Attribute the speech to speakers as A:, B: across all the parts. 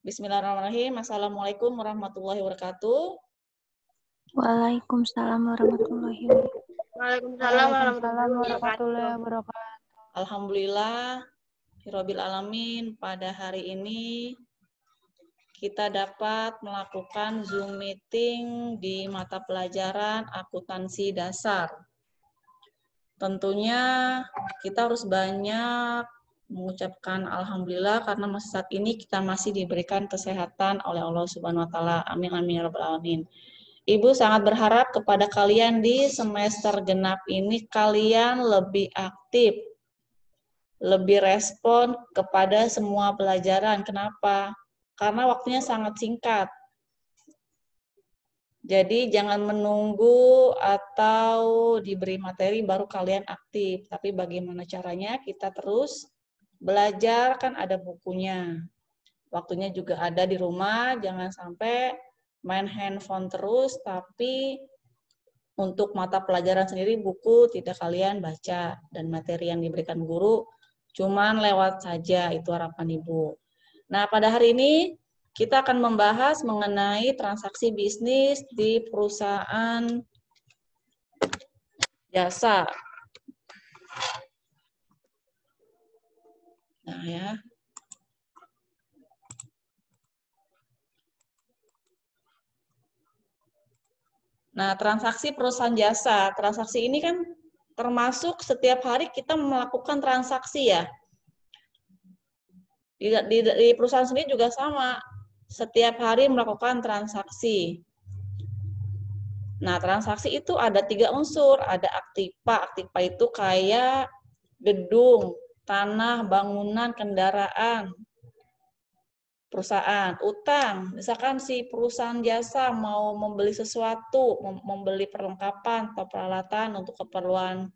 A: Bismillahirrahmanirrahim. Assalamualaikum warahmatullahi wabarakatuh. Waalaikumsalam warahmatullahi wabarakatuh. Waalaikumsalam, warahmatullahi wabarakatuh. Alhamdulillah, Hirobil Alamin, pada hari ini kita dapat melakukan Zoom meeting di mata pelajaran akuntansi dasar. Tentunya kita harus banyak mengucapkan alhamdulillah karena masih saat ini kita masih diberikan kesehatan oleh Allah Subhanahu wa taala. Amin amin ya rabbal alamin. Ibu sangat berharap kepada kalian di semester genap ini kalian lebih aktif, lebih respon kepada semua pelajaran. Kenapa? Karena waktunya sangat singkat. Jadi jangan menunggu atau diberi materi baru kalian aktif, tapi bagaimana caranya kita terus Belajar kan ada bukunya. Waktunya juga ada di rumah, jangan sampai main handphone terus, tapi untuk mata pelajaran sendiri buku tidak kalian baca dan materi yang diberikan guru cuman lewat saja itu harapan ibu. Nah pada hari ini kita akan membahas mengenai transaksi bisnis di perusahaan jasa ya. Nah, transaksi perusahaan jasa. Transaksi ini kan termasuk setiap hari kita melakukan transaksi ya. Di, di, di perusahaan sendiri juga sama. Setiap hari melakukan transaksi. Nah, transaksi itu ada tiga unsur. Ada aktipa. Aktipa itu kayak gedung, tanah, bangunan, kendaraan, perusahaan, utang. Misalkan si perusahaan jasa mau membeli sesuatu, membeli perlengkapan atau peralatan untuk keperluan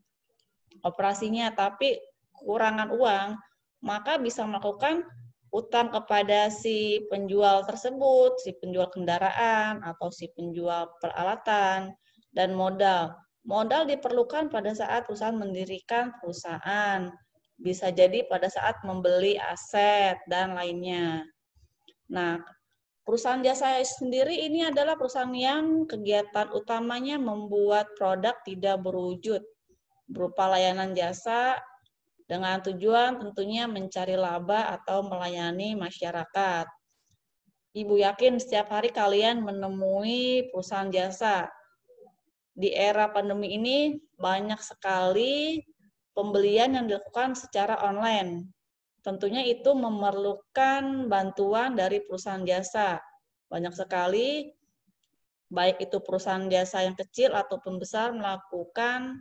A: operasinya, tapi kekurangan uang, maka bisa melakukan utang kepada si penjual tersebut, si penjual kendaraan atau si penjual peralatan dan modal. Modal diperlukan pada saat perusahaan mendirikan perusahaan bisa jadi pada saat membeli aset dan lainnya. Nah, perusahaan jasa sendiri ini adalah perusahaan yang kegiatan utamanya membuat produk tidak berwujud berupa layanan jasa dengan tujuan tentunya mencari laba atau melayani masyarakat. Ibu yakin setiap hari kalian menemui perusahaan jasa. Di era pandemi ini banyak sekali pembelian yang dilakukan secara online. Tentunya itu memerlukan bantuan dari perusahaan jasa. Banyak sekali, baik itu perusahaan jasa yang kecil ataupun besar, melakukan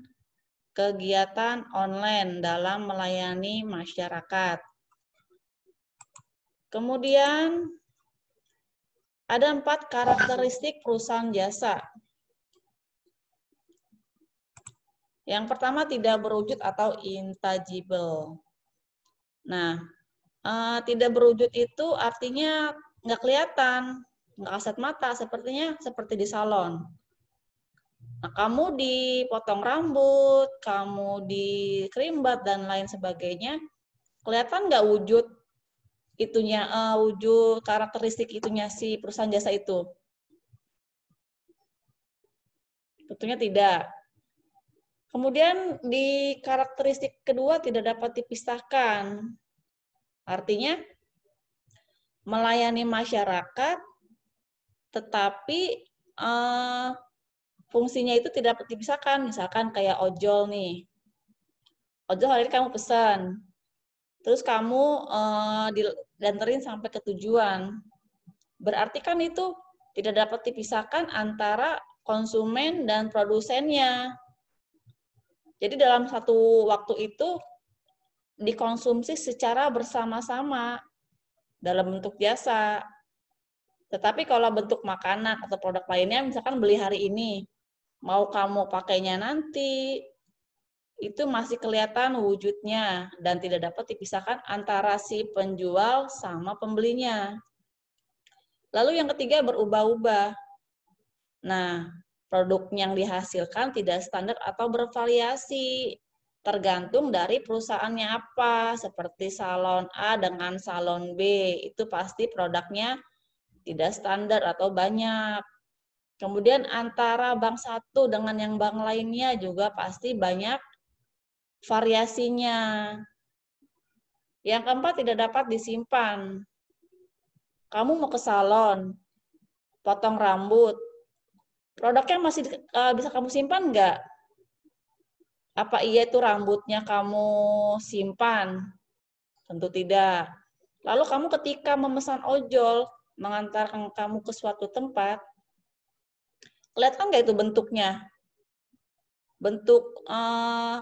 A: kegiatan online dalam melayani masyarakat. Kemudian, ada empat karakteristik perusahaan jasa Yang pertama tidak berwujud atau intangible. Nah, uh, tidak berwujud itu artinya nggak kelihatan, nggak kasat mata, sepertinya seperti di salon. Nah, kamu dipotong rambut, kamu dikerimbat dan lain sebagainya, kelihatan nggak wujud itunya uh, wujud karakteristik itunya si perusahaan jasa itu? Tentunya tidak. Kemudian di karakteristik kedua tidak dapat dipisahkan. Artinya melayani masyarakat tetapi uh, fungsinya itu tidak dapat dipisahkan. Misalkan kayak ojol nih. Ojol hari ini kamu pesan. Terus kamu uh, dianterin sampai ke tujuan. Berarti kan itu tidak dapat dipisahkan antara konsumen dan produsennya jadi dalam satu waktu itu dikonsumsi secara bersama-sama dalam bentuk jasa. Tetapi kalau bentuk makanan atau produk lainnya, misalkan beli hari ini, mau kamu pakainya nanti, itu masih kelihatan wujudnya dan tidak dapat dipisahkan antara si penjual sama pembelinya. Lalu yang ketiga berubah-ubah. Nah, Produk yang dihasilkan tidak standar atau bervariasi tergantung dari perusahaannya apa. Seperti salon A dengan salon B, itu pasti produknya tidak standar atau banyak. Kemudian antara bank satu dengan yang bank lainnya juga pasti banyak variasinya. Yang keempat tidak dapat disimpan. Kamu mau ke salon, potong rambut, produknya masih uh, bisa kamu simpan nggak? Apa iya itu rambutnya kamu simpan? Tentu tidak. Lalu kamu ketika memesan ojol mengantarkan kamu ke suatu tempat, kelihatan nggak itu bentuknya? Bentuk uh, eh,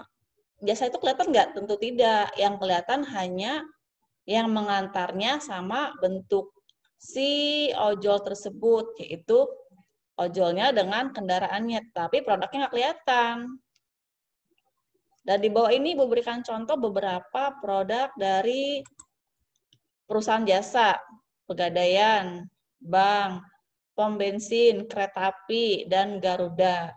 A: biasa itu kelihatan nggak? Tentu tidak. Yang kelihatan hanya yang mengantarnya sama bentuk si ojol tersebut, yaitu ojolnya dengan kendaraannya, tapi produknya nggak kelihatan. Dan di bawah ini Ibu berikan contoh beberapa produk dari perusahaan jasa, pegadaian, bank, pom bensin, kereta api, dan Garuda.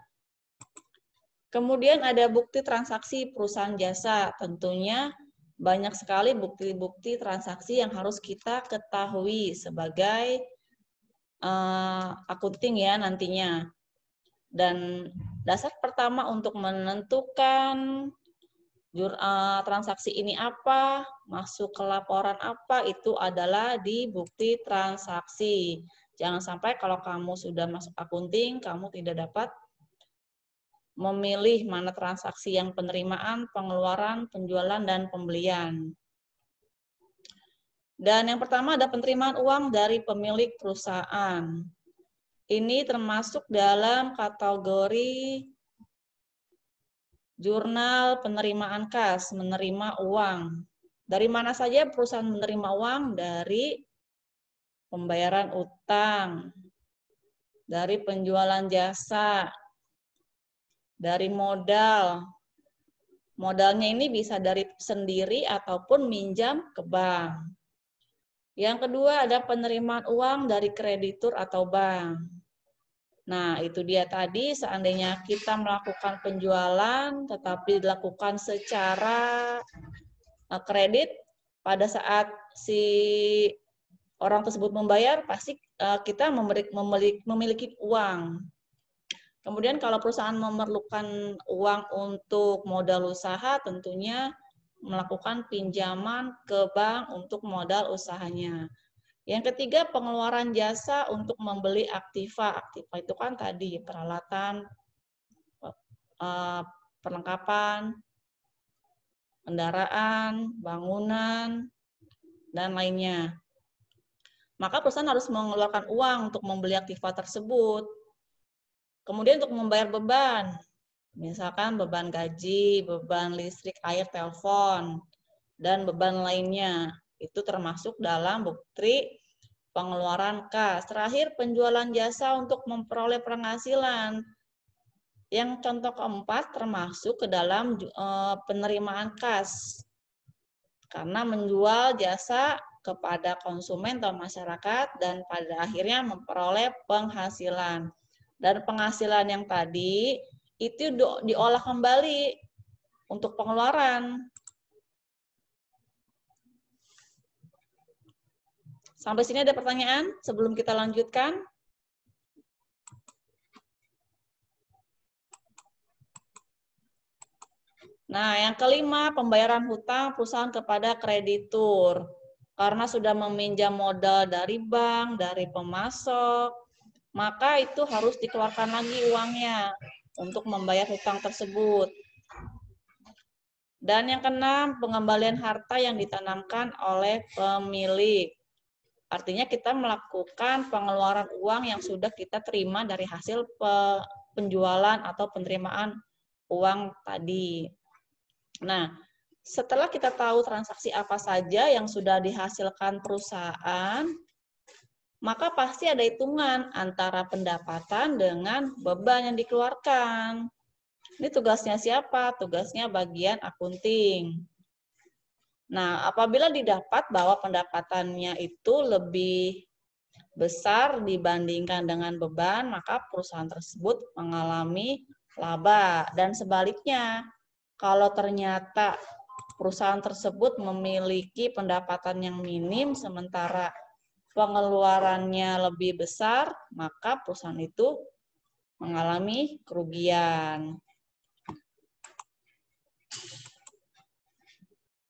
A: Kemudian ada bukti transaksi perusahaan jasa, tentunya banyak sekali bukti-bukti transaksi yang harus kita ketahui sebagai uh, eh, akunting ya nantinya. Dan dasar pertama untuk menentukan jur, uh, transaksi ini apa, masuk ke laporan apa, itu adalah di bukti transaksi. Jangan sampai kalau kamu sudah masuk akunting, kamu tidak dapat memilih mana transaksi yang penerimaan, pengeluaran, penjualan, dan pembelian. Dan yang pertama ada penerimaan uang dari pemilik perusahaan. Ini termasuk dalam kategori jurnal penerimaan kas, menerima uang. Dari mana saja perusahaan menerima uang? Dari pembayaran utang, dari penjualan jasa, dari modal. Modalnya ini bisa dari sendiri ataupun minjam ke bank. Yang kedua ada penerimaan uang dari kreditur atau bank. Nah, itu dia tadi seandainya kita melakukan penjualan tetapi dilakukan secara eh, kredit pada saat si orang tersebut membayar pasti eh, kita memiliki uang. Kemudian kalau perusahaan memerlukan uang untuk modal usaha tentunya melakukan pinjaman ke bank untuk modal usahanya. Yang ketiga, pengeluaran jasa untuk membeli aktiva. Aktiva itu kan tadi peralatan, eh, eh, perlengkapan, kendaraan, bangunan, dan lainnya. Maka perusahaan harus mengeluarkan uang untuk membeli aktiva tersebut. Kemudian untuk membayar beban, Misalkan beban gaji, beban listrik, air, telepon, dan beban lainnya. Itu termasuk dalam bukti pengeluaran kas. Terakhir, penjualan jasa untuk memperoleh penghasilan. Yang contoh keempat termasuk ke dalam eh, penerimaan kas. Karena menjual jasa kepada konsumen atau masyarakat dan pada akhirnya memperoleh penghasilan. Dan penghasilan yang tadi itu diolah kembali untuk pengeluaran. Sampai sini ada pertanyaan sebelum kita lanjutkan? Nah, yang kelima, pembayaran hutang perusahaan kepada kreditur. Karena sudah meminjam modal dari bank, dari pemasok, maka itu harus dikeluarkan lagi uangnya untuk membayar hutang tersebut. Dan yang keenam, pengembalian harta yang ditanamkan oleh pemilik. Artinya kita melakukan pengeluaran uang yang sudah kita terima dari hasil penjualan atau penerimaan uang tadi. Nah, setelah kita tahu transaksi apa saja yang sudah dihasilkan perusahaan, maka pasti ada hitungan antara pendapatan dengan beban yang dikeluarkan. Ini tugasnya siapa? Tugasnya bagian akunting. Nah, apabila didapat bahwa pendapatannya itu lebih besar dibandingkan dengan beban, maka perusahaan tersebut mengalami laba. Dan sebaliknya, kalau ternyata perusahaan tersebut memiliki pendapatan yang minim sementara pengeluarannya lebih besar, maka perusahaan itu mengalami kerugian.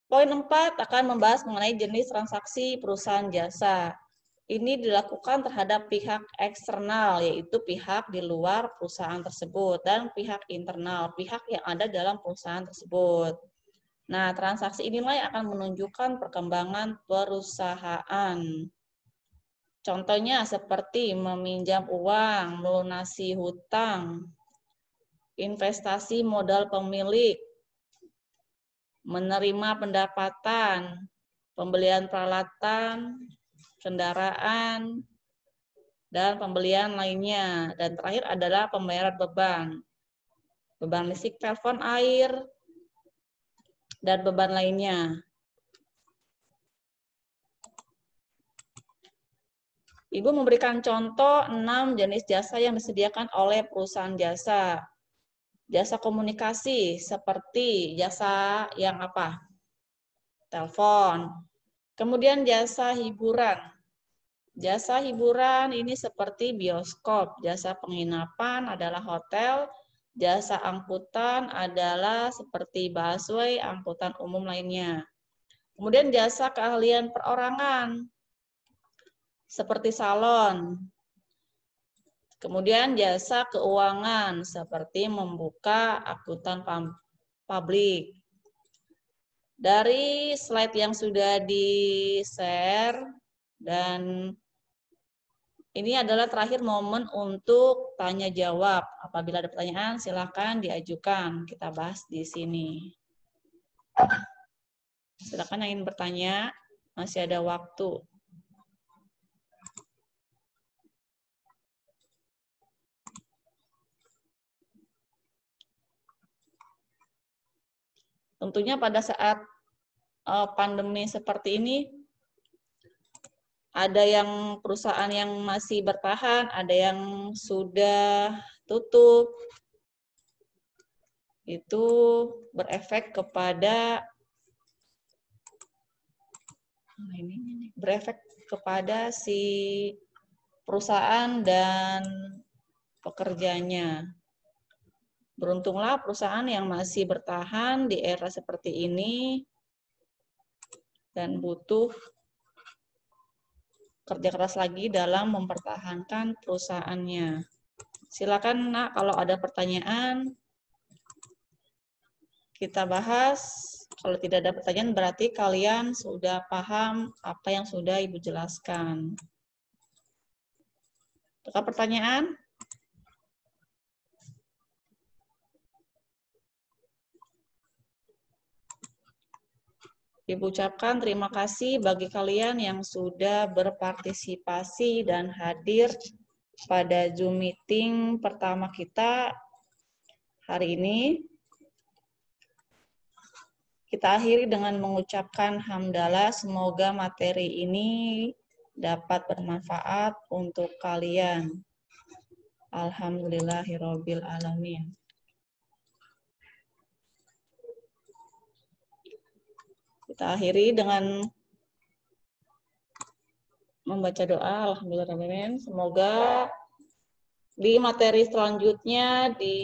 A: Poin 4 akan membahas mengenai jenis transaksi perusahaan jasa. Ini dilakukan terhadap pihak eksternal, yaitu pihak di luar perusahaan tersebut, dan pihak internal, pihak yang ada dalam perusahaan tersebut. Nah, transaksi inilah yang akan menunjukkan perkembangan perusahaan. Contohnya seperti meminjam uang, melunasi hutang, investasi modal pemilik, menerima pendapatan, pembelian peralatan, kendaraan, dan pembelian lainnya. Dan terakhir adalah pembayaran beban. Beban listrik, telepon, air, dan beban lainnya. Ibu memberikan contoh 6 jenis jasa yang disediakan oleh perusahaan jasa. Jasa komunikasi seperti jasa yang apa? Telepon. Kemudian jasa hiburan. Jasa hiburan ini seperti bioskop, jasa penginapan adalah hotel, jasa angkutan adalah seperti busway, angkutan umum lainnya. Kemudian jasa keahlian perorangan, seperti salon. Kemudian jasa keuangan seperti membuka akuntan publik. Dari slide yang sudah di-share dan ini adalah terakhir momen untuk tanya jawab. Apabila ada pertanyaan silahkan diajukan. Kita bahas di sini. Silakan yang ingin bertanya, masih ada waktu. Tentunya pada saat eh, pandemi seperti ini, ada yang perusahaan yang masih bertahan, ada yang sudah tutup. Itu berefek kepada ini berefek kepada si perusahaan dan pekerjanya. Beruntunglah perusahaan yang masih bertahan di era seperti ini dan butuh kerja keras lagi dalam mempertahankan perusahaannya. Silakan Nak kalau ada pertanyaan kita bahas. Kalau tidak ada pertanyaan berarti kalian sudah paham apa yang sudah Ibu jelaskan. Ada pertanyaan? Ibu ucapkan terima kasih bagi kalian yang sudah berpartisipasi dan hadir pada Zoom meeting pertama kita hari ini. Kita akhiri dengan mengucapkan hamdalah semoga materi ini dapat bermanfaat untuk kalian. Alhamdulillahirobbilalamin. alamin. Kita akhiri dengan membaca doa. Alhamdulillah. Semoga di materi selanjutnya, di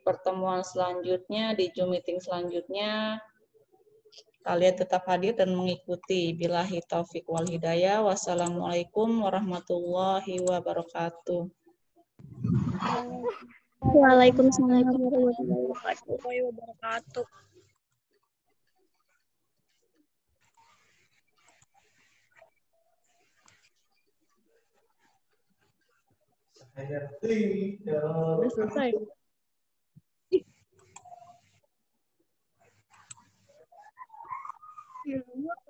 A: pertemuan selanjutnya, di Zoom meeting selanjutnya, kalian tetap hadir dan mengikuti. Bilahi taufik wal hidayah. Wassalamualaikum warahmatullahi wabarakatuh. Waalaikumsalam warahmatullahi wabarakatuh. I have like you